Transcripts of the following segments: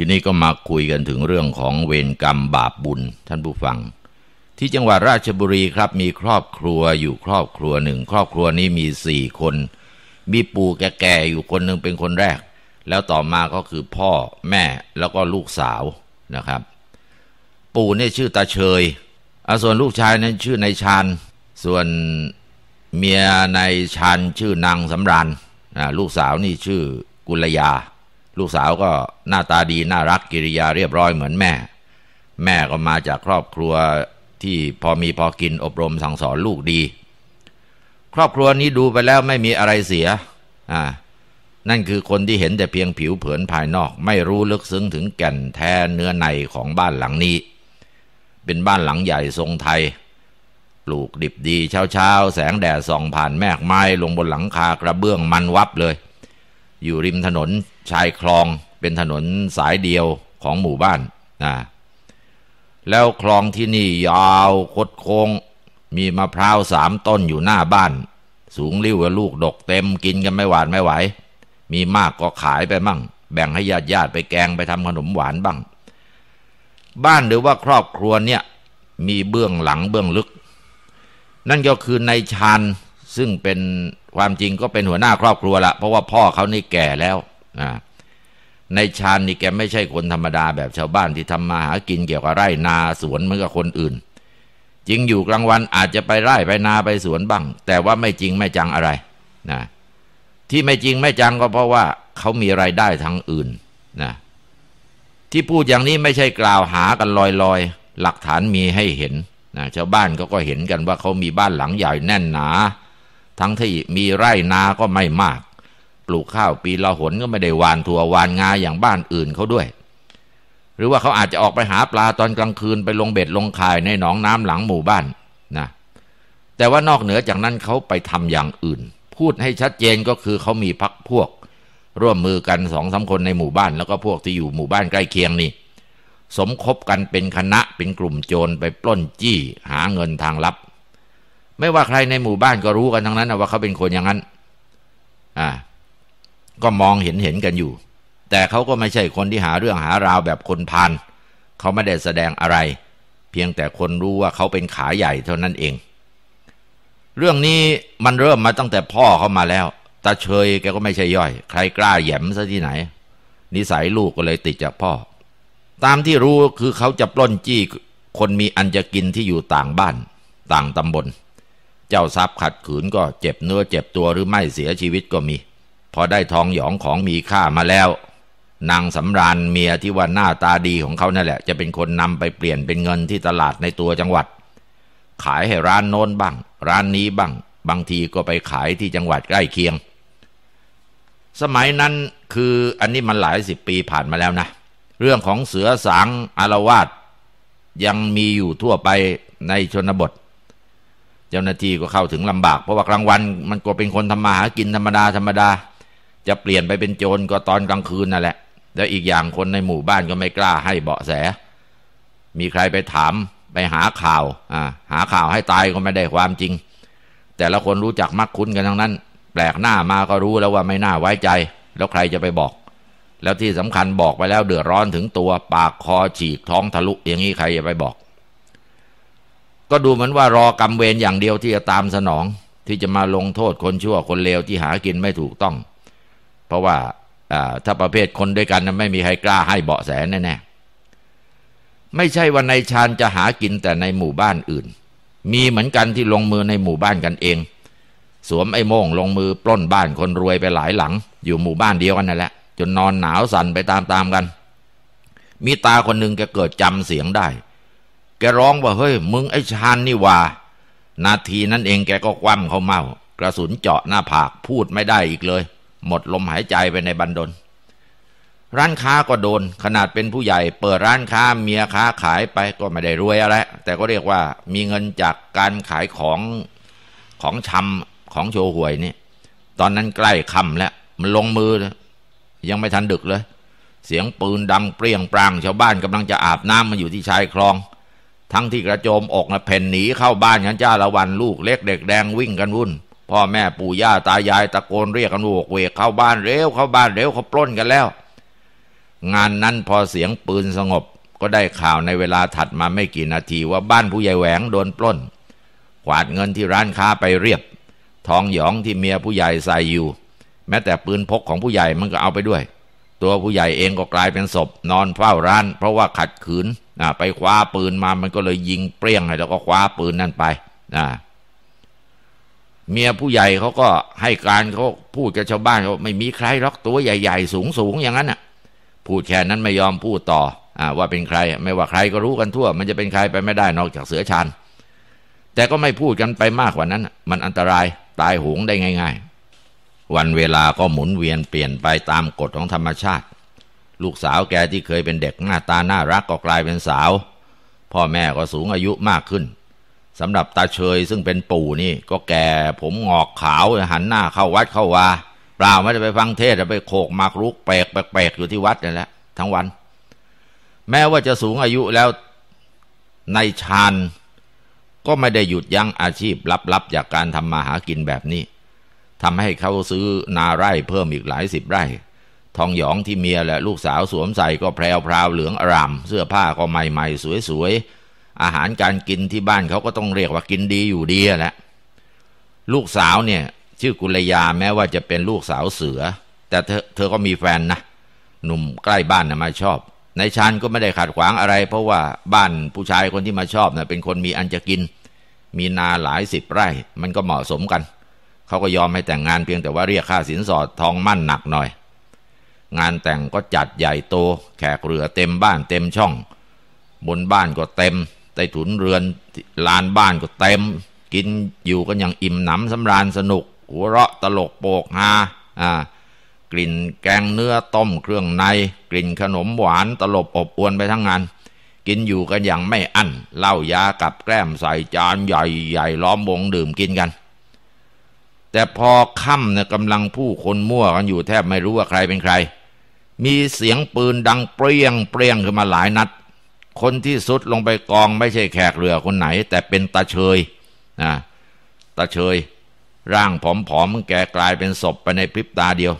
ทีนี้ก็มาคุยกันถึงเรื่องของเวรกรรมบาปบุญ ท่านผู้ฟัง ที่จังหวัดราชบุรีครับ มีครอบครัวอยู่ครอบครัวหนึ่ง ครอบครัวนี้มีสี่คนมีปู่แก่ๆอยู่คนหนึ่งเป็นคนแรก แล้วต่อมาก็คือพ่อแม่แล้วก็ลูกสาวนะครับ ปู่เนี่ยชื่อตาเชยส่วนลูกชายนั้นชื่อนายชาน ส่วนเมียนายชานชื่อนางสำรานลูกสาวนี่ชื่อกุลยาลูกสาวก็หน้าตาดีน่ารักกิริยาเรียบร้อยเหมือนแม่ แม่ก็มาจากครอบครัวที่พอมีพอกินอบรมสั่งสอนลูกดี ครอบครัวนี้ดูไปแล้วไม่มีอะไรเสียอ่านั่นคือคนที่เห็นแต่เพียงผิวเผินภายนอก ไม่รู้ลึกซึ้งถึงแก่นแท้เนื้อในของบ้านหลังนี้ เป็นบ้านหลังใหญ่ทรงไทย ปลูกดิบดีเช้าเช้าแสงแดดส่องผ่านแมกไม้ลงบนหลังคากระเบื้องมันวับเลยอยู่ริมถนนชายคลองเป็นถนนสายเดียวของหมู่บ้านนะแล้วคลองที่นี่ยาวคดโค้งมีมะพร้าวสามต้นอยู่หน้าบ้าน สูงริ้วลูกดกเต็มกินกันไม่หวานไม่ไหว มีมากก็ขายไปมั่ง แบ่งให้ญาติญาติไปแกงไปทำขนมหวานบ้าง บ้านหรือว่าครอบครัวเนี่ย มีเบื้องหลังเบื้องลึก นั่นก็คือในชานซึ่งเป็นความจริงก็เป็นหัวหน้าครอบครัวละ เพราะว่าพ่อเขานี่แก่แล้วนะในชานนี่แกไม่ใช่คนธรรมดาแบบชาวบ้านที่ทำมาหากินเกี่ยวกับไร่ นาสวนเหมือนกับคนอื่น จริงอยู่กลางวันอาจจะไปไร่ไปนาไปสวนบ้าง แต่ว่าไม่จริงไม่จังอะไรนะที่ไม่จริงไม่จังก็เพราะว่าเขามีรายได้ทางอื่นนะที่พูดอย่างนี้ไม่ใช่กล่าวหากันลอยๆหลักฐานมีให้เห็นนะชาวบ้านเขาก็เห็นกันว่าเขามีบ้านหลังใหญ่แน่นหนาทั้งที่มีไร่นาก็ไม่มาก ปลูกข้าวปีละหนก็ไม่ได้วานถั่ววานงาอย่างบ้านอื่นเขาด้วย หรือว่าเขาอาจจะออกไปหาปลาตอนกลางคืนไปลงเบ็ดลงข่ายในหนองน้ำหลังหมู่บ้านนะ แต่ว่านอกเหนือจากนั้นเขาไปทำอย่างอื่น พูดให้ชัดเจนก็คือเขามีพักพวก ร่วมมือกันสองสาคนในหมู่บ้านแล้วก็พวกที่อยู่หมู่บ้านใกล้เคียงนี่สมคบกันเป็นคณะเป็นกลุ่มโจรไปปล้นจี้หาเงินทางลับไม่ว่าใครในหมู่บ้านก็รู้กันทั้งนั้นว่าเขาเป็นคนอย่างนั้น อ่า ก็มองเห็นเห็นกันอยู่ แต่เขาก็ไม่ใช่คนที่หาเรื่องหาราวแบบคนพานเขาไม่ได้แสดงอะไร เพียงแต่คนรู้ว่าเขาเป็นขาใหญ่เท่านั้นเอง เรื่องนี้มันเริ่มมาตั้งแต่พ่อเขามาแล้ว ตาเชยแกก็ไม่ใช่ย่อย ใครกล้าหย้มซะที่ไหน นิสัยลูกก็เลยติดจากพ่อ ตามที่รู้คือเขาจะปล้นจี้คนมีอันจะกินที่อยู่ต่างบ้าน ต่างตำบลเจ้าทรัพย์ขัดขืนก็เจ็บเนื้อเจ็บตัวหรือไม่เสียชีวิตก็มี พอได้ทองหยองของมีค่ามาแล้ว นางสำราญเมียที่ว่าหน้าตาดีของเขานั่นแหละ จะเป็นคนนำไปเปลี่ยนเป็นเงินที่ตลาดในตัวจังหวัด ขายให้ร้านโน้นบ้าง ร้านนี้บ้าง บางทีก็ไปขายที่จังหวัดใกล้เคียง สมัยนั้นคืออันนี้มันหลายสิบปีผ่านมาแล้วนะเรื่องของเสือสางอารวาสยังมีอยู่ทั่วไปในชนบทเจ้าหน้าที่ก็เข้าถึงลำบาก เพราะว่า กลางวันมันก็เป็นคนทำมาหากินธรรมดาธรรมดาจะเปลี่ยนไปเป็นโจรก็ตอนกลางคืนนั่นแหละแล้วอีกอย่างคนในหมู่บ้านก็ไม่กล้าให้เบาะแส มีใครไปถามไปหาข่าวอ่าหาข่าวให้ตายก็ไม่ได้ความจริง แต่ละคนรู้จักมักคุ้นกันทั้งนั้น แปลกหน้ามาก็รู้แล้วว่าไม่น่าไว้ใจ แล้วใครจะไปบอก แล้วที่สำคัญบอกไปแล้วเดือดร้อนถึงตัวปากคอฉีกท้องทะลุอย่างนี้ใครจะไปบอกก็ดูเหมือนว่ารอกรรมเวรอย่างเดียวที่จะตามสนอง ที่จะมาลงโทษคนชั่วคนเลวที่หากินไม่ถูกต้อง เพราะว่าถ้าประเภทคนด้วยกันไม่มีใครกล้าให้เบาะแสแน่ๆไม่ใช่ว่าในชานจะหากินแต่ในหมู่บ้านอื่น มีเหมือนกันที่ลงมือในหมู่บ้านกันเอง สวมไอ้โม่งลงมือปล้นบ้านคนรวยไปหลายหลัง อยู่หมู่บ้านเดียวกันนั่นแหละจนนอนหนาวสั่นไปตามๆกัน มีตาคนหนึ่งแกเกิดจำเสียงได้แกร้องว่าเฮ้ย มึง ไอ้ชาน นี่ ว่า นาทีนั้นเองแกก็ คว่ำเขาเมา กระสุนเจาะหน้าผากพูดไม่ได้อีกเลย หมด ลมหายใจไปในบันดนร้านค้าก็โดนขนาดเป็นผู้ใหญ่ เปิดร้านค้าเมียค้าขายไปก็ไม่ได้รวยอะไรแต่ก็เรียกว่ามีเงินจากการขายของ ของชำของโชห่วยนี่ ตอนนั้นใกล้ค่ำแล้วมันลงมือยังไม่ทันดึกเลย เสียงปืนดังเปรี้ยงปรางชาวบ้านกำลังจะอาบน้ำมาอยู่ที่ชายคลองทั้งที่กระโจมอกนะเพ่นหนีเข้าบ้านกันจ้าละวันลูกเล็กเด็กแดงวิ่งกันวุ่น พ่อแม่ปู่ย่าตายาย ตะโกนเรียกกันโวกเวกเข้าบ้านเร็วเข้าบ้านเร็วเขาปล้นกันแล้ว งานนั้นพอเสียงปืนสงบ ก็ได้ข่าวในเวลาถัดมาไม่กี่นาทีว่าบ้านผู้ใหญ่แหวงโดนปล้นกวาดเงินที่ร้านค้าไปเรียบ ทองหยองที่เมียผู้ใหญ่ใส่อยู่ แม้แต่ปืนพกของผู้ใหญ่มันก็เอาไปด้วย ตัวผู้ใหญ่เองก็กลายเป็นศพ นอนเฝ้าร้าน เพราะว่าขัดขืนไปคว้าปืนมา มันก็เลยยิงเปรี้ยงให้ แล้วก็คว้าปืนนั่นไปนะเมียผู้ใหญ่เขาก็ให้การเขาพูดกับชาวบ้านเขาไม่มีใครล็อกตัวใหญ่ๆสูงๆอย่างนั้นน่ะ พูดแค่นั้นไม่ยอมพูดต่ออว่าเป็นใคร ไม่ว่าใครก็รู้กันทั่ว มันจะเป็นใครไปไม่ได้นอกจากเสือชานแต่ก็ไม่พูดกันไปมากกว่านั้น มันอันตรายตายหงได้ง่าย ๆ วันเวลาก็หมุนเวียนเปลี่ยนไปตามกฎของธรรมชาติลูกสาวแกที่เคยเป็นเด็กหน้าตาน่ารักก็กลายเป็นสาว พ่อแม่ก็สูงอายุมากขึ้นสำหรับตาเชยซึ่งเป็นปู่นี่ ก็แก่ผมงอกขาวหันหน้าเข้าวัดเข้าวาเปล่าไม่ได้ไปฟังเทศไปโขกมากรุกแปลกแปลกอยู่ที่วัดนี่แหละทั้งวัน แม้ว่าจะสูงอายุแล้วในชาน ก็ไม่ได้หยุดยั้งอาชีพลับๆจากการทำมาหากินแบบนี้ทำให้เขาซื้อนาไร่เพิ่มอีกหลายสิบไร่ทองหยองที่เมียและลูกสาวสวมใส่ก็แพรวพราวเหลืองอร่าม เสื้อผ้าก็ใหม่ๆ สวยๆ อาหารการกินที่บ้านเขาก็ต้องเรียกว่ากินดีอยู่ดีแหละลูกสาวเนี่ยชื่อกุลยาแม้ว่าจะเป็นลูกสาวเสือ แต่เธอเธอก็มีแฟนนะ หนุ่มใกล้บ้านนะมาชอบนายชันก็ไม่ได้ขัดขวางอะไร เพราะว่าบ้านผู้ชายคนที่มาชอบนะ่ะเป็นคนมีอันจะกิน มีนาหลายสิบไร่มันก็เหมาะสมกันเขาก็ยอมให้แต่งงานเพียงแต่ว่าเรียกค่าสินสอดทองมั่นหนักหน่อยงานแต่งก็จัดใหญ่โต แขกเรือเต็มบ้านเต็มช่อง บนบ้านก็เต็ม ใต้ถุนเรือนลานบ้านก็เต็ม กินอยู่กันอย่างอิ่มหนำสำราญสนุก หัวเราะตลกโปกฮาอ่ากลิ่นแกงเนื้อต้มเครื่องใน กลิ่นขนมหวานตลบอบอวนไปทั้งงาน กินอยู่กันอย่างไม่อั้นเหล้ายากับแกล้มใส่จานใหญ่ใหญ่ล้อมวงดื่มกินกัน แต่พอค่ำเนี่ยกำลังผู้คนมั่วกันอยู่แทบไม่รู้ว่าใครเป็นใครมีเสียงปืนดังเปรี้ยงเปรี้ยงขึ้นมาหลายนัด คนที่สุดลงไปกอง ไม่ใช่แขกเรือคนไหนแต่เป็นตาเฉยนะตาเฉยร่างผอมๆแกกลายเป็นศพไปในพริบตาเดียว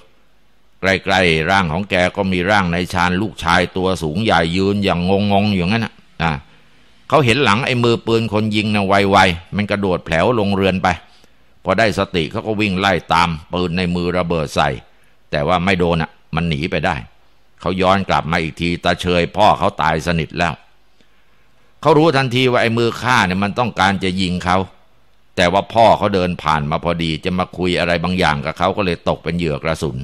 ใกล้ๆร่างของแกก็มีร่างในชานลูกชายตัวสูงใหญ่ยืนอย่างงงๆอย่างนั้นนะอ่เขาเห็นหลังไอ้มือปืนคนยิงนะไวๆมันกระโดดแผลวลงเรือนไป พอได้สติเขาก็วิ่งไล่ตาม ปืนในมือระเบิดใส่ แต่ว่าไม่โดนอ่ะมันหนีไปได้ เขาย้อนกลับมาอีกทีตาเชยพ่อเขาตายสนิทแล้ว เขารู้ทันทีว่าไอ้มือฆ่าเนี่ย มันต้องการจะยิงเขา แต่ว่าพ่อเขาเดินผ่านมาพอดี จะมาคุยอะไรบางอย่างกับเขาก็เลยตกเป็นเหยื่อกระสุน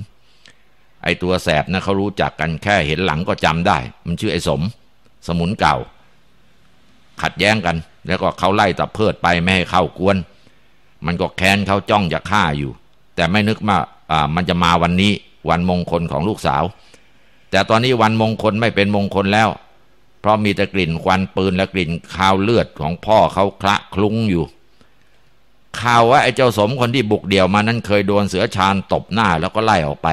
ไอ้ตัวแสบนะเขารู้จักกันแค่เห็นหลังก็จำได้ มันชื่อไอ้สมสมุนเก่า ขัดแย้งกัน แล้วก็เขาไล่ตะเพิดไปไม่ให้เข้ากวน มันก็แค้นเขาจ้องจะฆ่าอยู่ แต่ไม่นึกว่ามันจะมาวันนี้วันมงคลของลูกสาว แต่ตอนนี้วันมงคลไม่เป็นมงคลแล้ว เพราะมีแต่กลิ่นควันปืนและกลิ่นคาวเลือดของพ่อเขาคละคลุ้งอยู่ ข่าวว่าไอ้เจ้าสมคนที่บุกเดี่ยวมานั้นเคยโดนเสือชานตบหน้าแล้วก็ไล่ออกไป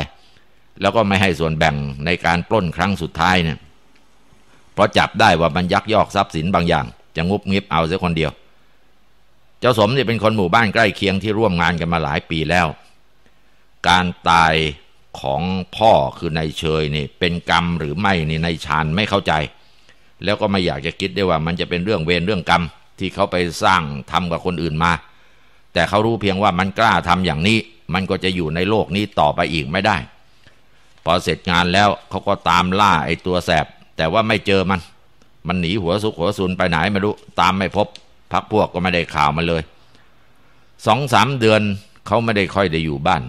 แล้วก็ไม่ให้ส่วนแบ่งในการปล้นครั้งสุดท้ายเนี่ยเพราะจับได้ว่ามันยักยอกทรัพย์สินบางอย่าง จะงุบงิบเอาเสียคนเดียว เจ้าสมเนี่ยเป็นคนหมู่บ้านใกล้เคียงที่ร่วมงานกันมาหลายปีแล้ว การตายของพ่อคือนายเชยนี่เป็นกรรมหรือไม่นี่นายชานไม่เข้าใจ แล้วก็ไม่อยากจะคิดได้ว่ามันจะเป็นเรื่องเวรเรื่องกรรมที่เขาไปสร้างทำกับคนอื่นมา แต่เขารู้เพียงว่ามันกล้าทำอย่างนี้ มันก็จะอยู่ในโลกนี้ต่อไปอีกไม่ได้ พอเสร็จงานแล้วเขาก็ตามล่าไอ้ตัวแสบ แต่ว่าไม่เจอมัน มันหนีหัวสุกหัวซุนไปไหนไม่รู้ ตามไม่พบพักพวกก็ไม่ได้ข่าวมาเลยสองสามเดือนเขาไม่ได้ค่อยได้อยู่บ้าน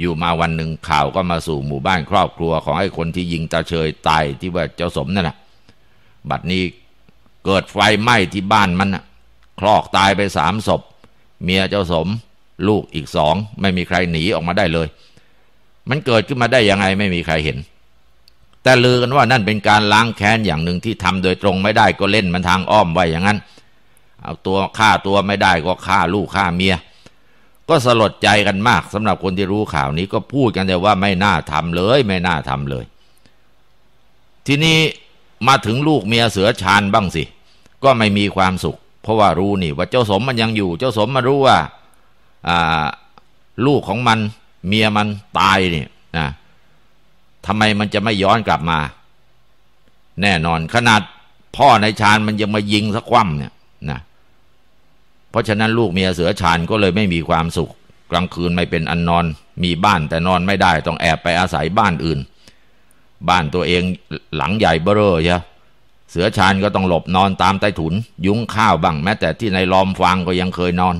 อยู่มาวันหนึ่งข่าวก็มาสู่หมู่บ้านครอบครัวของไอ้คนที่ยิงตาเฉยตายที่ว่าเจ้าสมนั่นแหละบัดนี้เกิดไฟไหม้ที่บ้านมันนะคลอกตายไปสามศพเมียเจ้าสม ลูกอีกสอง ไม่มีใครหนีออกมาได้เลย มันเกิดขึ้นมาได้ยังไงไม่มีใครเห็น แต่ลือกันว่านั่นเป็นการล้างแค้นอย่างหนึ่งที่ทำโดยตรงไม่ได้ก็เล่นมันทางอ้อมไว้อย่างนั้นเอาตัวฆ่าตัวไม่ได้ก็ฆ่าลูกฆ่าเมียก็สลดใจกันมากสำหรับคนที่รู้ข่าวนี้ก็พูดกันแต่ว่าไม่น่าทำเลย ไม่น่าทำเลย ทีนี้มาถึงลูกเมียเสือชานบ้างสิ ก็ไม่มีความสุข เพราะว่ารู้นี่ ว่าเจ้าสมมันยังอยู่เจ้าสมมารู้ว่า ลูกของมัน เมียมันตายนี่นะทำไมมันจะไม่ย้อนกลับมา แน่นอนขนาดพ่อในชานมันยังมายิงสักคว่ำเนี่ย นะเพราะฉะนั้นลูกเมียเสือชานก็เลยไม่มีความสุข กลางคืนไม่เป็นอันนอนมีบ้านแต่นอนไม่ได้ ต้องแอบไปอาศัยบ้านอื่น บ้านตัวเองหลังใหญ่เบ้อเร่อใชเสือชานก็ต้องหลบนอนตามใต้ถุนยุ้งข้าวบ้างแม้แต่ที่ในลอมฟางก็ยังเคยนอน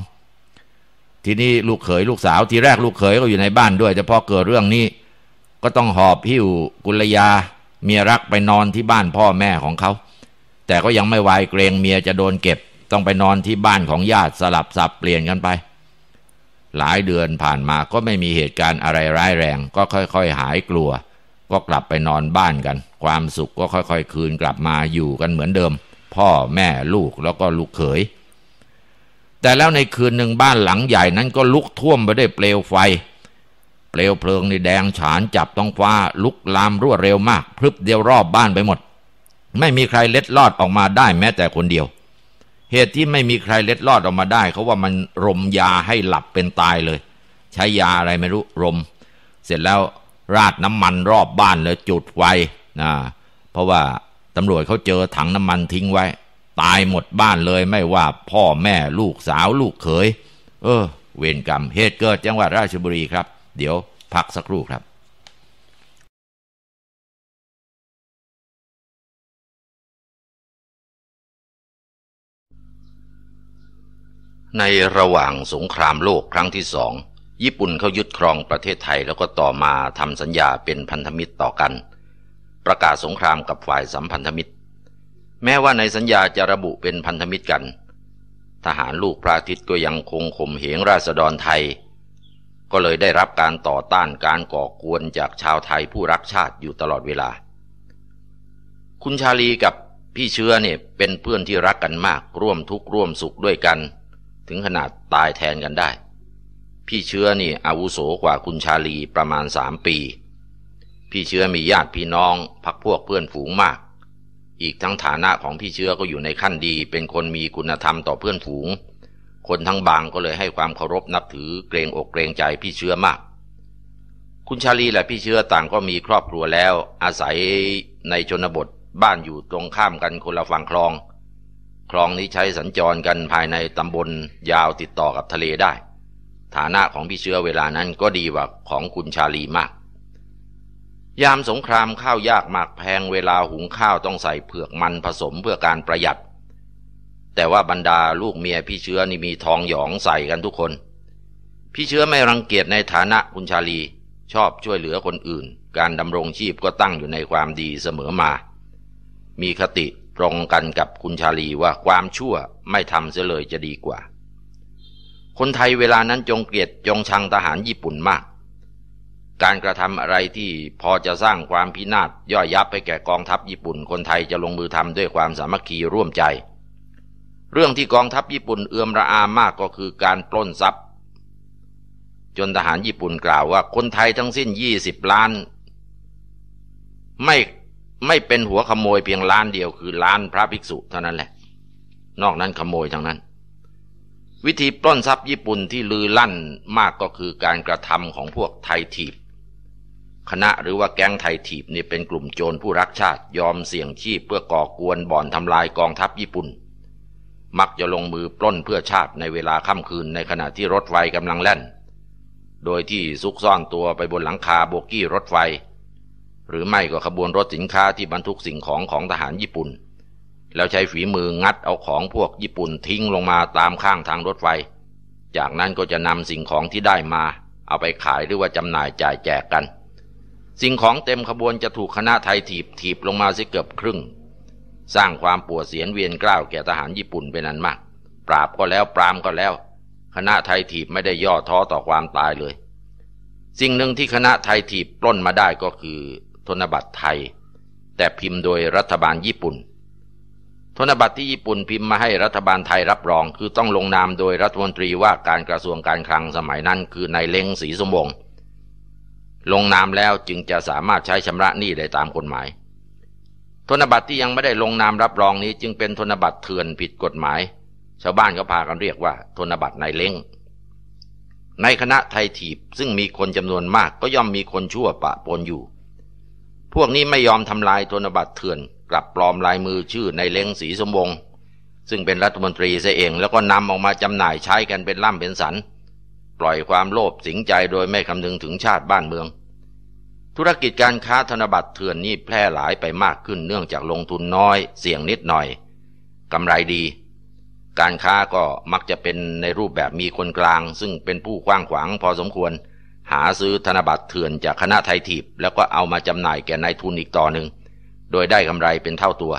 ทีนี้ลูกเขยลูกสาวทีแรกลูกเขยก็อยู่ในบ้านด้วยแต่พอเกิดเรื่องนี้ ก็ต้องหอบหิ้วกุลยาเมียรักไปนอนที่บ้านพ่อแม่ของเขาแต่ก็ยังไม่วายเกรงเมียจะโดนเก็บต้องไปนอนที่บ้านของญาติสลับสับเปลี่ยนกันไป หลายเดือนผ่านมาก็ไม่มีเหตุการณ์อะไรร้ายแรง ก็ค่อย ๆ หายกลัว ก็กลับไปนอนบ้านกัน ความสุขก็ค่อยๆ คืนกลับมาอยู่กันเหมือนเดิม พ่อแม่ลูกแล้วก็ลูกเขย แต่แล้วในคืนหนึ่งบ้านหลังใหญ่นั้นก็ลุกท่วมไปด้วยเปลวไฟ เปลวเพลิงนี่แดงฉานจับต้องฟ้าลุกลามรวดเร็วมากพรึบเดียวรอบบ้านไปหมด ไม่มีใครเล็ดลอดออกมาได้แม้แต่คนเดียวเหตุที่ไม่มีใครเล็ดลอดออกมาได้เขาว่ามันรมยาให้หลับเป็นตายเลย ใช้ยาอะไรไม่รู้รม เสร็จแล้วราดน้ำมันรอบบ้านเลยจุดไฟนะเพราะว่าตำรวจเขาเจอถังน้ำมันทิ้งไว้ ตายหมดบ้านเลยไม่ว่าพ่อแม่ลูกสาวลูกเขยเออ เวรกรรมเหตุเกิดจังหวัดราชบุรีครับ เดี๋ยวพักสักครู่ครับในระหว่างสงครามโลกครั้งที่สอง ญี่ปุ่นเขายึดครองประเทศไทยแล้วก็ต่อมาทำสัญญาเป็นพันธมิตรต่อกัน ประกาศสงครามกับฝ่ายสัมพันธมิตร แม้ว่าในสัญญาจะระบุเป็นพันธมิตรกัน ทหารลูกพระอาทิตย์ก็ยังคงข่มเหงราษฎรไทย ก็เลยได้รับการต่อต้านการก่อกวนจากชาวไทยผู้รักชาติอยู่ตลอดเวลา คุณชาลีกับพี่เชื้อเนี่ยเป็นเพื่อนที่รักกันมากร่วมทุกข์ร่วมสุขด้วยกันถึงขนาดตายแทนกันได้ พี่เชื้อนี่อาวุโสกว่าคุณชาลีประมาณสามปี พี่เชื้อมีญาติพี่น้อง พักพวกเพื่อนฝูงมาก อีกทั้งฐานะของพี่เชื้อก็อยู่ในขั้นดี เป็นคนมีคุณธรรมต่อเพื่อนฝูง คนทั้งบางก็เลยให้ความเคารพนับถือเกรงอกเกรงใจพี่เชื้อมาก คุณชาลีและพี่เชื้อต่างก็มีครอบครัวแล้ว อาศัยในชนบทบ้านอยู่ตรงข้ามกันคนละฝั่งคลองคลองนี้ใช้สัญจรกันภายในตำบลยาวติดต่อกับทะเลได้ ฐานะของพี่เชื้อเวลานั้นก็ดีกว่าของคุณชาลีมาก ยามสงครามข้าวยากหมากแพงเวลาหุงข้าวต้องใส่เผือกมันผสมเพื่อการประหยัด แต่ว่าบรรดาลูกเมียพี่เชื้อนี่มีทองหยองใส่กันทุกคน พี่เชื้อไม่รังเกียจในฐานะคุณชาลี ชอบช่วยเหลือคนอื่น การดำรงชีพก็ตั้งอยู่ในความดีเสมอมา มีคติรงกันกับคุณชาลีว่าความชั่วไม่ทำเสียเลยจะดีกว่า คนไทยเวลานั้นจงเกลียดจงชังทหารญี่ปุ่นมาก การกระทำอะไรที่พอจะสร้างความพินาศย่อยยับให้แก่กองทัพญี่ปุ่น คนไทยจะลงมือทำด้วยความสามัคคีร่วมใจ เรื่องที่กองทัพญี่ปุ่นเอื้อมระอามากก็คือการปล้นทรัพย์ จนทหารญี่ปุ่นกล่าวว่า คนไทยทั้งสิ้น20ล้าน ไม่ไม่เป็นหัวขโมยเพียงล้านเดียวคือล้านพระภิกษุเท่านั้นแหละ นอกนั้นขโมยทั้งนั้น วิธีปล้นทรัพย์ญี่ปุ่นที่ลือลั่นมากก็คือการกระทำของพวกไทยทีบคณะหรือว่าแก๊งไทยทีบนี่เป็นกลุ่มโจรผู้รักชาติยอมเสี่ยงชีพเพื่อก่อกวนบ่อนทำลายกองทัพญี่ปุ่น มักจะลงมือปล้นเพื่อชาติในเวลาค่ำคืนในขณะที่รถไฟกำลังแล่น โดยที่ซุกซ่อนตัวไปบนหลังคาโบกี้รถไฟหรือไม่ก็ขบวนรถสินค้าที่บรรทุกสิ่งของของทหารญี่ปุ่น แล้วใช้ฝีมืองัดเอาของพวกญี่ปุ่นทิ้งลงมาตามข้างทางรถไฟ จากนั้นก็จะนำสิ่งของที่ได้มา เอาไปขายหรือว่าจำหน่ายจ่ายแจกกัน สิ่งของเต็มขบวนจะถูกคณะไทยถีบถีบลงมาสิเกือบครึ่ง สร้างความปวดเสียนเวียนกล้าวแก่ทหารญี่ปุ่นเป็นอันมาก ปราบก็แล้วปรามก็แล้ว คณะไทยถีบไม่ได้ย่อท้อต่อความตายเลย สิ่งหนึ่งที่คณะไทยถีบปล้นมาได้ก็คือธนบัตรไทยแต่พิมพ์โดยรัฐบาลญี่ปุ่น ธนบัตรที่ญี่ปุ่นพิมพ์มาให้รัฐบาลไทยรับรอง คือต้องลงนามโดยรัฐมนตรีว่าการกระทรวงการคลังสมัยนั้นคือนายเล้งศรีสมวงลงนามแล้วจึงจะสามารถใช้ชำระหนี้ได้ตามกฎหมายธนบัตรที่ยังไม่ได้ลงนามรับรองนี้จึงเป็นธนบัตรเถื่อนผิดกฎหมายชาวบ้านก็พากันเรียกว่าธนบัตรนายเล้ง ในคณะไทยถีบซึ่งมีคนจำนวนมากก็ย่อมมีคนชั่วปะปนอยู่พวกนี้ไม่ยอมทำลายธนบัตรเถื่อนกลับปลอมลายมือชื่อในเล้งสีสมวงซึ่งเป็นรัฐมนตรีเสเองแล้วก็นำออกมาจำหน่ายใช้กันเป็นล่ำเป็นสันปล่อยความโลภสิงใจโดยไม่คำนึงถึงชาติบ้านเมือง ธุรกิจการค้าธนบัตรเถื่อนนี่แพร่หลายไปมากขึ้นเนื่องจากลงทุนน้อย เสี่ยงนิดหน่อยกำไรดี การค้าก็มักจะเป็นในรูปแบบมีคนกลาง ซึ่งเป็นผู้กว้างขวางพอสมควรหาซื้อธนบัตรเถื่อนจากคณะไทยทีบแล้วก็เอามาจำหน่ายแก่นายทุนอีกต่อหนึ่งโดยได้กำไรเป็นเท่าตัว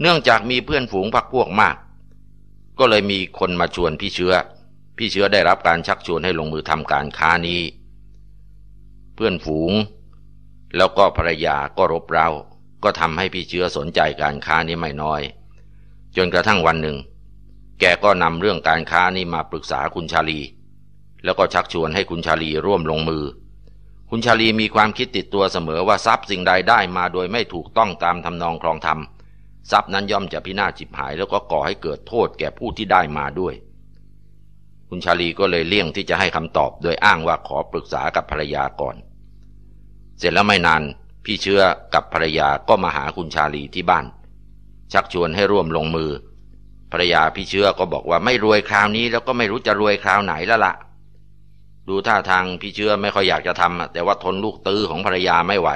เนื่องจากมีเพื่อนฝูงพักพวกมาก ก็เลยมีคนมาชวนพี่เชื้อ พี่เชื้อได้รับการชักชวนให้ลงมือทำการค้านี้ เพื่อนฝูง แล้วก็ภรรยาก็รบเรา้า ก็ทำให้พี่เชื้อสนใจการค้านี้ไม่น้อย จนกระทั่งวันหนึ่ง แกก็นำเรื่องการค้านี้มาปรึกษาคุณชาลีแล้วก็ชักชวนให้คุณชาลีร่วมลงมือ คุณชาลีมีความคิดติดตัวเสมอว่า ทรัพย์สิ่งใดได้มาโดยไม่ถูกต้องตามทำนองคลองธรรม ทรัพย์นั้นย่อมจะพินาศจิบหาย แล้วก็ก่อให้เกิดโทษแก่ผู้ที่ได้มาด้วย คุณชาลีก็เลยเลี่ยงที่จะให้คำตอบโดยอ้างว่าขอปรึกษากับภรรยาก่อน เสร็จแล้วไม่นานพี่เชื้อกับภรรยาก็มาหาคุณชาลีที่บ้าน ชักชวนให้ร่วมลงมือ ภรรยาพี่เชื้อก็บอกว่าไม่รวยคราวนี้ แล้วก็ไม่รู้จะรวยคราวไหนแล้วละ่ะดูท่าทางพี่เชื่อไม่ค่อยอยากจะทำแต่ว่าทนลูกตื้อของภรรยาไม่ไหว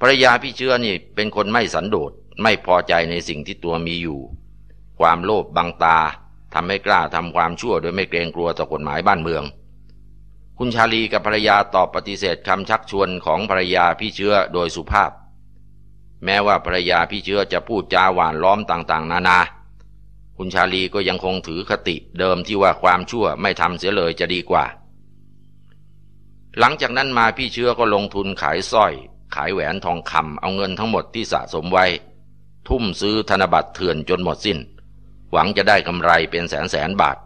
ภรรยาพี่เชื่อนี่ เป็นคนไม่สันโดษไม่พอใจในสิ่งที่ตัวมีอยู่ ความโลภบังตาทำให้กล้าทำความชั่วโดยไม่เกรงกลัวต่อกฎหมายบ้านเมือง คุณชาลีกับภรรยาตอบปฏิเสธคำชักชวนของภรรยาพี่เชื้อโดยสุภาพ แม้ว่าภรรยาพี่เชื้อจะพูดจาหวานล้อมต่าง ๆ นานานาคุณชาลีก็ยังคงถือคติเดิมที่ว่าความชั่วไม่ทำเสียเลยจะดีกว่า หลังจากนั้นมาพี่เชื้อก็ลงทุนขายสร้อยขายแหวนทองคำเอาเงินทั้งหมดที่สะสมไว้ ทุ่มซื้อธนบัตรเถื่อนจนหมดสิน้น หวังจะได้กำไรเป็นแสนแสนบาท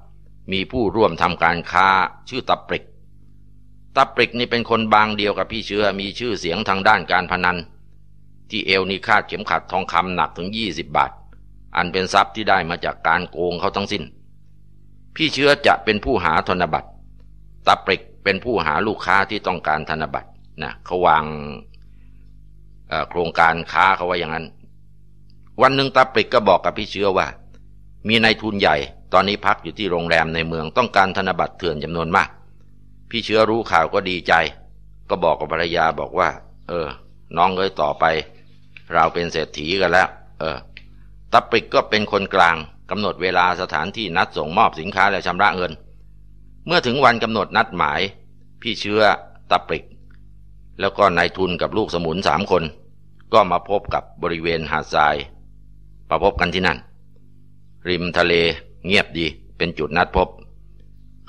มีผู้ร่วมทำการค้าชื่อตับปริก ตับปริกนี่เป็นคนบางเดียวกับพี่เชื้อมีชื่อเสียงทางด้านการพนันที่เอวนี่คาดเข็มขัดทองคำหนักถึง20บาทอันเป็นทรัพย์ที่ได้มาจากการโกงเขาทั้งสิน้น พี่เชื้อจะเป็นผู้หาธนบัตรตาปริกเป็นผู้หาลูกค้าที่ต้องการธนบัตรนะเขาวางโครงการค้าเขาไว้อย่างนั้น วันหนึ่งตาปริกก็บอกกับพี่เชื้อว่า มีนายทุนใหญ่ ตอนนี้พักอยู่ที่โรงแรมในเมือง ต้องการธนบัตรเถื่อนจำนวนมาก พี่เชื้อรู้ข่าวก็ดีใจ ก็บอกกับภรรยาบอกว่า เออ น้องเอ้ยต่อไป เราเป็นเศรษฐีกันแล้ว เออตับปิกก็เป็นคนกลางกำหนดเวลาสถานที่นัดส่งมอบสินค้าและชำระเงิน เมื่อถึงวันกำหนดนัดหมายพี่เชื้อตับปิก แล้วก็นายทุนกับลูกสมุนสามคน ก็มาพบกับบริเวณหาดทราย ประพบกันที่นั่น ริมทะเลเงียบดีเป็นจุดนัดพบ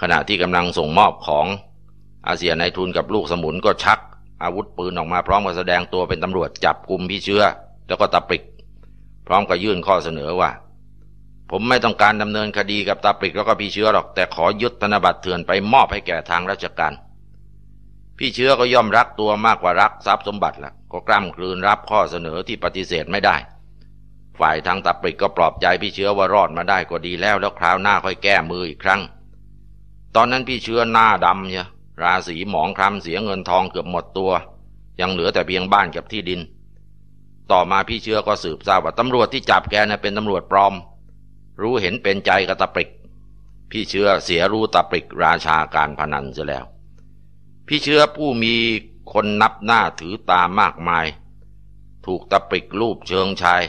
ขณะที่กำลังส่งมอบของอาเซียนายทุนกับลูกสมุนก็ชักอาวุธปืนออกมาพร้อมกับแสดงตัวเป็นตำรวจจับกลุ่มพี่เชื้อแล้วก็ตับปิกพร้อมกับยื่นข้อเสนอว่า ผมไม่ต้องการดำเนินคดีกับตาปริกแล้วก็พี่เชื้อหรอกแต่ขอยึดธนบัตรเถื่อนไปมอบให้แก่ทางราชการ พี่เชื้อก็ย่อมรักตัวมากกว่ารักทรัพย์สมบัติละ่ะ ก็กล้ามกลืนรับข้อเสนอที่ปฏิเสธไม่ได้ ฝ่ายทางตาปริกก็ปลอบใจพี่เชื้อว่ารอดมาได้ก็ดีแล้วแล้วคราวหน้าค่อยแก้มืออีกครั้ง ตอนนั้นพี่เชื้อหน้าดำเนี่ยราศีหมองคล้ำเสียเงินทองเกือบหมดตัวยังเหลือแต่เพียงบ้านกับที่ดินต่อมาพี่เชื้อก็สืบทราบว่าตำรวจที่จับแกนะ่ะเป็นตำรวจปลอม รู้เห็นเป็นใจกระตะปริก พี่เชื้อเสียรู้ตะปริก ราชาการพนันเสียแล้ว พี่เชื้อผู้มีคนนับหน้าถือตามากมาย ถูกตะปริกรูปเชิงชาย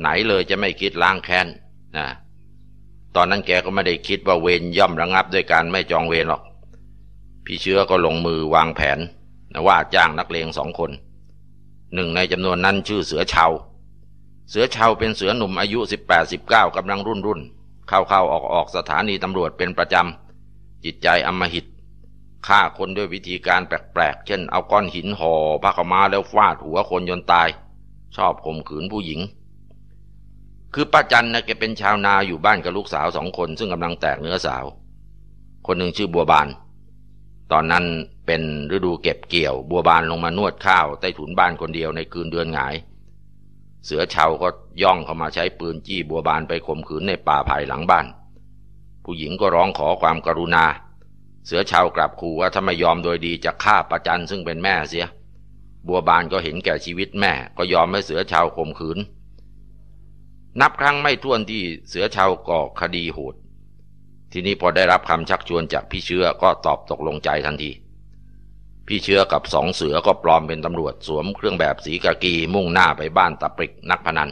ไหนเลยจะไม่คิดล้างแค้นนะตอนนั้นแกก็ไม่ได้คิดว่าเวรย่อมระงับด้วยการไม่จองเวรหรอกพี่เชื้อก็ลงมือวางแผนว่าจ้างนักเลงสองคนหนึ่งในจำนวนนั้นชื่อเสือเชา เสือเชาเป็นเสือหนุ่มอายุ 18-19กำลังรุ่นรุ่นเข้าๆออกออกสถานีตำรวจเป็นประจำจิตใจอมหิตฆ่าคนด้วยวิธีการแปลกๆ เช่นเอาก้อนหินห่อผ้าขมาแล้วฟาดหัวคนจนตาย ชอบข่มขืนผู้หญิง คือป้าจันนะแกเป็นชาวนาอยู่บ้านกับลูกสาวสองคนซึ่งกำลังแตกเนื้อสาว คนหนึ่งชื่อบัวบานตอนนั้นเป็นฤดูเก็บเกี่ยว บัวบานลงมานวดข้าวใต้ถุนบ้านคนเดียวในคืนเดือนหงาย เสือชาวก็ย่องเข้ามาใช้ปืนจี้บัวบานไปข่มขืนในป่าภายหลังบ้าน ผู้หญิงก็ร้องขอความกรุณา เสือชาวกลับขู่ว่าถ้าไม่ยอมโดยดีจะฆ่าประจันซึ่งเป็นแม่เสีย บัวบานก็เห็นแก่ชีวิตแม่ ก็ยอมให้เสือชาวข่มขืน นับครั้งไม่ถ้วนที่เสือชาวก่อคดีโหด ทีนี้พอได้รับคำชักชวนจากพี่เชื้อก็ตอบตกลงใจทันทีพี่เชื้อกับสองเสือก็ปลอมเป็นตำรวจสวมเครื่องแบบสีกากีมุ่งหน้าไปบ้านตะปริกนักพนัน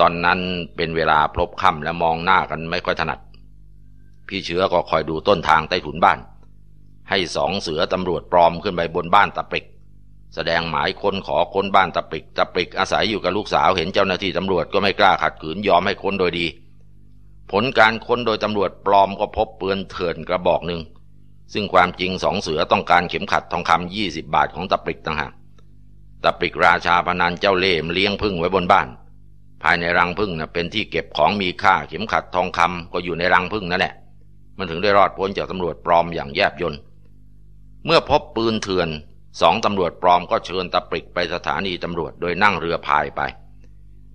ตอนนั้นเป็นเวลาพลบค่ำและมองหน้ากันไม่ค่อยถนัด พี่เชื้อก็คอยดูต้นทางใต้ถุนบ้าน ให้สองเสือตำรวจปลอมขึ้นไปบนบ้านตะปริกแสดงหมายคนขอค้นบ้านตะปริกตะปริกอาศัยอยู่กับลูกสาวเห็นเจ้าหน้าที่ตำรวจก็ไม่กล้าขัดขืนยอมให้ค้นโดยดี ผลการค้นโดยตำรวจปลอมก็พบปืนเถื่อนกระบอกหนึ่งซึ่งความจริงสองเสือต้องการเข็มขัดทองคำยี่สิบบาทของตะปริกต่างหากตะปริกราชาพนันเจ้าเล่มเลี้ยงพึ่งไว้บนบ้าน ภายในรังพึ่งนะ่ะเป็นที่เก็บของมีค่าเข็มขัดทองคำก็อยู่ในรังพึ่งนั่นแหละ มันถึงได้รอดพ้นจากตำรวจปลอมอย่างแยบยล เมื่อพบปืนเถื่อนสองตำรวจปลอมก็เชิญตะปริกไปสถานีตำรวจโดยนั่งเรือพายไป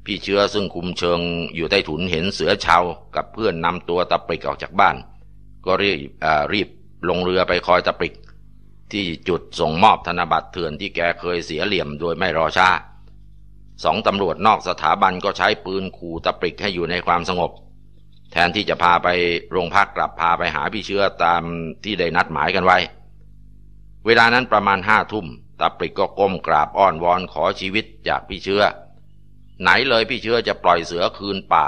พี่เชื้อซึ่งคุมเชิงอยู่ใต้ถุนเห็นเสือชาวกับเพื่อนนำตัวตะปริกออกจากบ้าน ก็รีบรีบลงเรือไปคอยตะปิก ที่จุดส่งมอบธนบัตรเถื่อนที่แกเคยเสียเหลี่ยมโดยไม่รอช้าสองตำรวจนอกสถาบันก็ใช้ปืนขู่ตะปิกให้อยู่ในความสงบ แทนที่จะพาไปโรงพักกลับพาไปหาพี่เชื้อตามที่ได้นัดหมายกันไว้ เวลานั้นประมาณห้าทุ่มตะปริกก็ก้มกราบอ้อนวอนขอชีวิตจากพี่เชื้อไหนเลยพี่เชื้อจะปล่อยเสือคืนป่า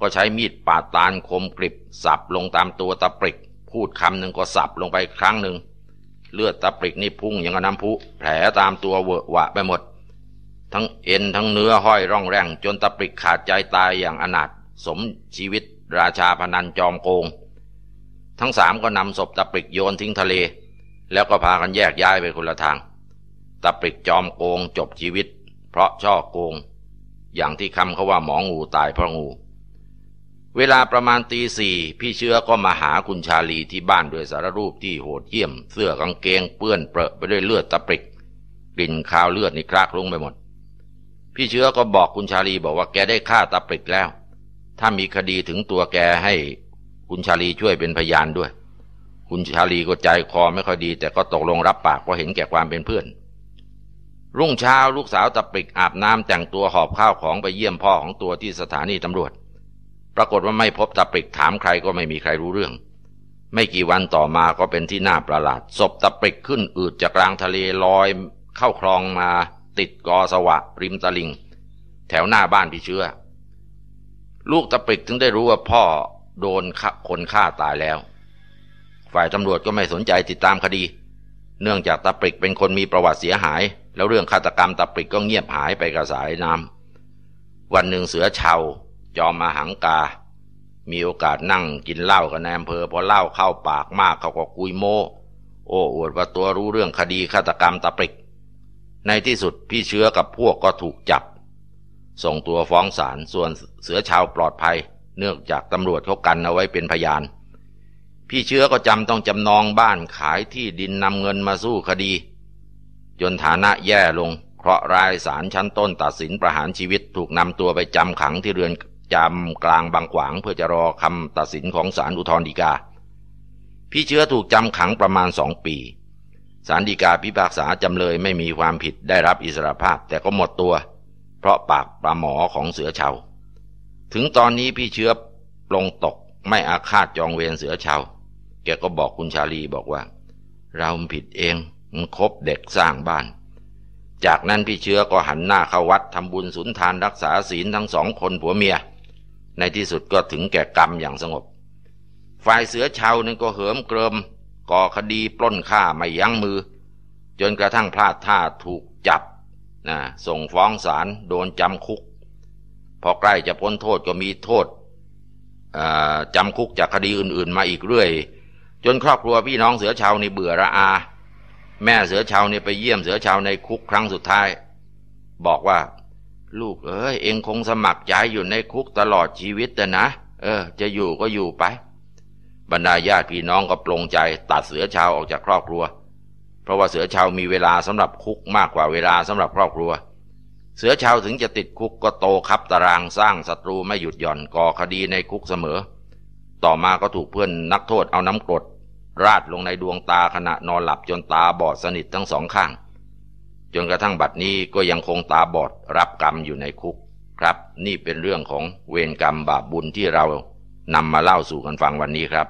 ก็ใช้มีดปาดตานคมกริบ สับลงตามตัวตะปริกพูดคำหนึ่งก็สับลงไปครั้งหนึ่งเลือดตะปริกนี่พุ่งอย่างกับน้ำพุแผลตามตัวเวอะหวะไปหมด ทั้งเอ็นทั้งเนื้อห้อยร่องแรงจนตะปริกขาดใจตายอย่างอนาถสมชีวิตราชาพนันจอมโกง ทั้งสามก็นำศพตะปริกโยนทิ้งทะเล แล้วก็พากันแยกย้ายไปคนละทาง ตะปริกจอมโกงจบชีวิต เพราะช่อโกง อย่างที่คำเขาว่าหมองูตายเพราะงูเวลาประมาณตีสี่พี่เชื้อก็มาหาคุณชาลีที่บ้านด้วยสารรูปที่โหดเยี่ยม เสื้อกางเกงเปื้อนเปรอะไปด้วยเลือดตะปริกกลิ่นคาวเลือดนี่ครากลุ้งไปหมด พี่เชื้อก็บอก คุณชาลีบอกว่าแกได้ฆ่าตะปริกแล้ว ถ้ามีคดีถึงตัวแกให้คุณชาลีช่วยเป็นพยานด้วยคุณชาลีก็ใจคอไม่ค่อยดี แต่ก็ตกลงรับปากเพราะเห็นแก่ความเป็นเพื่อน รุ่งเช้าลูกสาวตะปริกอาบน้ำแต่งตัวหอบข้าวของไปเยี่ยมพ่อของตัวที่สถานีตำรวจปรากฏว่าไม่พบตาปริกถามใครก็ไม่มีใครรู้เรื่อง ไม่กี่วันต่อมาก็เป็นที่น่าประหลาดศพตาปริกขึ้นอืดจากกลางทะเลลอย เข้าคลองมาติดกอสวะ ริมตะลิง แถวหน้าบ้านพี่เชื้อลูกตะปริกถึงได้รู้ว่าพ่อ โดนคนฆ่าตายแล้ว ฝ่ายตำรวจก็ไม่สนใจติดตามคดี เนื่องจากตะปริกเป็นคนมีประวัติเสียหาย แล้วเรื่องฆาตกรรมตะปริกก็เงียบหายไปกระสายน้ำวันหนึ่งเสือเชาจอมาหังกา มีโอกาสนั่งกินเหล้ากับนายอำเภอพอเหล้าเข้าปากมากเขาก็คุยโมโอ้อวดว่าตัวรู้เรื่องคดีฆาตกรรมตะปริก ในที่สุดพี่เชื้อกับพวกก็ถูกจับ ส่งตัวฟ้องศาลส่วนเสือชาวปลอดภัย เนื่องจากตำรวจเขากันเอาไว้เป็นพยาน พี่เชื้อก็จำต้องจำนองบ้านขายที่ดินนำเงินมาสู้คดี จนฐานะแย่ลงเพราะรายสารชั้นต้นตัดสินประหารชีวิต ถูกนำตัวไปจำขังที่เรือนจำกลางบางขวางเพื่อจะรอคำตัดสินของศาลอุทธรฎีกา พี่เชื้อถูกจำขังประมาณสองปี ศาลฎีกาพิพากษาจำเลยไม่มีความผิดได้รับอิสรภาพแต่ก็หมดตัว เพราะปากปลาหมอของเสือชาว ถึงตอนนี้พี่เชื้อลงตกไม่อาฆาตจองเวรเสือชาวแกก็บอกคุณชาลีบอกว่า เราผิดเองมันคบเด็กสร้างบ้าน จากนั้นพี่เชื้อก็หันหน้าเข้าวัดทำบุญสุนทานรักษาศีลทั้งสองคนผัวเมียในที่สุดก็ถึงแก่กรรมอย่างสงบ ฝ่ายเสือชาวนึงก็เหิมเกริมก่อคดีปล้นฆ่าไม่ยั้งมือ จนกระทั่งพลาดท่าถูกจับนะส่งฟ้องศาลโดนจำคุก พอใกล้จะพ้นโทษก็มีโทษจำคุกจากคดีอื่นๆมาอีกเรื่อย จนครอบครัวพี่น้องเสือชาวนี่เบื่อระอา แม่เสือชาวนี่ไปเยี่ยมเสือชาวในคุกครั้งสุดท้าย บอกว่าลูกเอ้ยเองคงสมัครใจอยู่ในคุกตลอดชีวิตแต่นะเออ จะอยู่ก็อยู่ไป บรรดาญาติพี่น้องก็ปรงใจตัดเสือชาวออกจากครอบครัว เพราะว่าเสือชาวมีเวลาสำหรับคุกมากกว่าเวลาสำหรับครอบครัว เสือชาวถึงจะติดคุกก็โตครับตารางสร้างศัตรูไม่หยุดหย่อนก่อคดีในคุกเสมอ ต่อมาก็ถูกเพื่อนนักโทษเอาน้ำกรดราดลงในดวงตาขณะนอนหลับจนตาบอดสนิททั้งสองข้างจนกระทั่งบัดนี้ก็ยังคงตาบอดรับกรรมอยู่ในคุกครับนี่เป็นเรื่องของเวรกรรมบาปบุญที่เรานำมาเล่าสู่กันฟังวันนี้ครับ